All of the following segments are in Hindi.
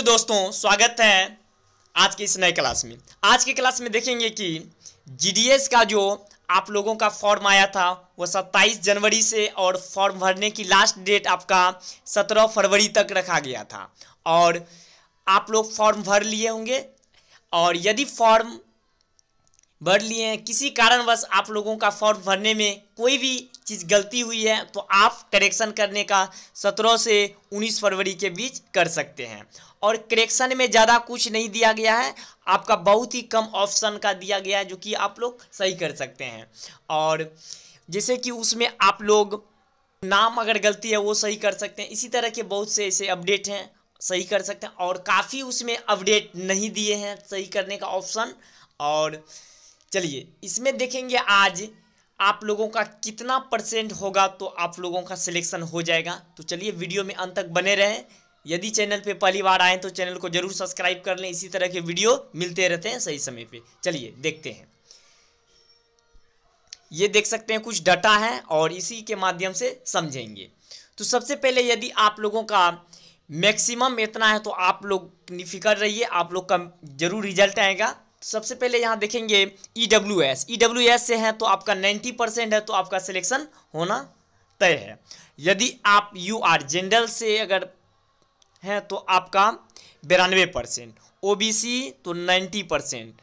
तो दोस्तों स्वागत है आज के इस नए क्लास में आज के क्लास में देखेंगे कि जीडीएस का जो आप लोगों का फॉर्म आया था वो 27 जनवरी से और फॉर्म भरने की लास्ट डेट आपका 17 फरवरी तक रखा गया था और आप लोग फॉर्म भर लिए होंगे और यदि फॉर्म भर लिए हैं किसी कारणवश आप लोगों का फॉर्म भरने में कोई भी चीज़ गलती हुई है तो आप करेक्शन करने का सत्रह से उन्नीस फरवरी के बीच कर सकते हैं और करेक्शन में ज़्यादा कुछ नहीं दिया गया है आपका बहुत ही कम ऑप्शन का दिया गया है जो कि आप लोग सही कर सकते हैं और जैसे कि उसमें आप लोग नाम अगर गलती है वो सही कर सकते हैं इसी तरह के बहुत से ऐसे अपडेट हैं सही कर सकते हैं और काफ़ी उसमें अपडेट नहीं दिए हैं सही करने का ऑप्शन और चलिए इसमें देखेंगे आज आप लोगों का कितना परसेंट होगा तो आप लोगों का सिलेक्शन हो जाएगा तो चलिए वीडियो में अंत तक बने रहें यदि चैनल पे पहली बार आए तो चैनल को जरूर सब्सक्राइब कर लें इसी तरह के वीडियो मिलते रहते हैं सही समय पे चलिए देखते हैं ये देख सकते हैं कुछ डाटा है और इसी के माध्यम से समझेंगे तो सबसे पहले यदि आप लोगों का मैक्सिमम इतना है तो आप लोग निफिकर रहिए आप लोग का जरूर रिजल्ट आएगा सबसे पहले यहाँ देखेंगे E W S E W S से हैं तो आपका नाइन्टी परसेंट है तो आपका सिलेक्शन होना तय है यदि आप यू आर जनरल से अगर हैं तो आपका बिरानवे परसेंट ओ बी सी तो नाइन्टी परसेंट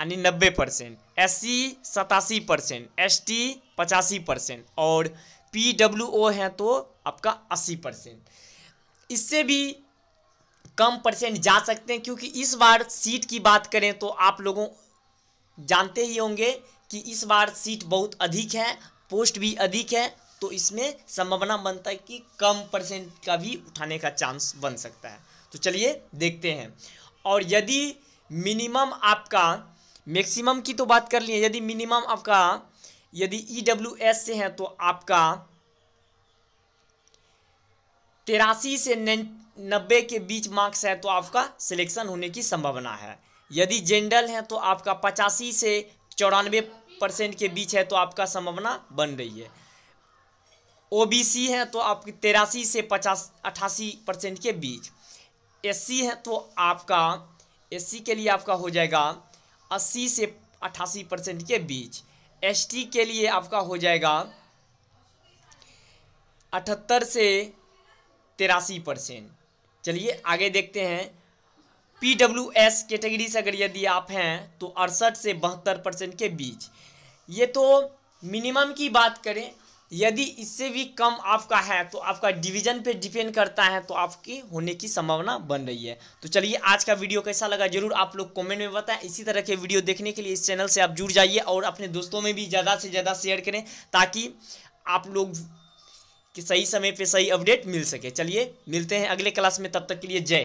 यानी नब्बे परसेंट एस सी सतासी परसेंट एस टी पचासी परसेंट और पी डब्ल्यू ओ हैं तो आपका अस्सी परसेंट इससे भी कम परसेंट जा सकते हैं क्योंकि इस बार सीट की बात करें तो आप लोगों जानते ही होंगे कि इस बार सीट बहुत अधिक है पोस्ट भी अधिक है तो इसमें संभावना बनता है कि कम परसेंट का भी उठाने का चांस बन सकता है तो चलिए देखते हैं और यदि मिनिमम आपका मैक्सिमम की तो बात कर लिए यदि मिनिमम आपका यदि ई e से है तो आपका तिरासी से नब्बे के बीच मार्क्स है तो आपका सिलेक्शन होने की संभावना है यदि जनरल है तो आपका पचासी से चौरानवे परसेंट के बीच है तो आपका संभावना बन रही है ओबीसी है तो आपकी तिरासी से पचास अट्ठासी परसेंट के बीच एससी है तो आपका एससी के लिए आपका हो जाएगा अस्सी से अट्ठासी परसेंट के बीच एसटी के लिए आपका हो जाएगा अठहत्तर से तिरासी परसेंट चलिए आगे देखते हैं पी डब्ल्यू एस कैटेगरी से अगर यदि आप हैं तो अड़सठ से बहत्तर परसेंट के बीच ये तो मिनिमम की बात करें यदि इससे भी कम आपका है तो आपका डिवीजन पे डिपेंड करता है तो आपकी होने की संभावना बन रही है तो चलिए आज का वीडियो कैसा लगा जरूर आप लोग कमेंट में बताएं इसी तरह के वीडियो देखने के लिए इस चैनल से आप जुड़ जाइए और अपने दोस्तों में भी ज़्यादा से ज़्यादा शेयर करें ताकि आप लोग कि सही समय पे सही अपडेट मिल सके चलिए मिलते हैं अगले क्लास में तब तक के लिए जय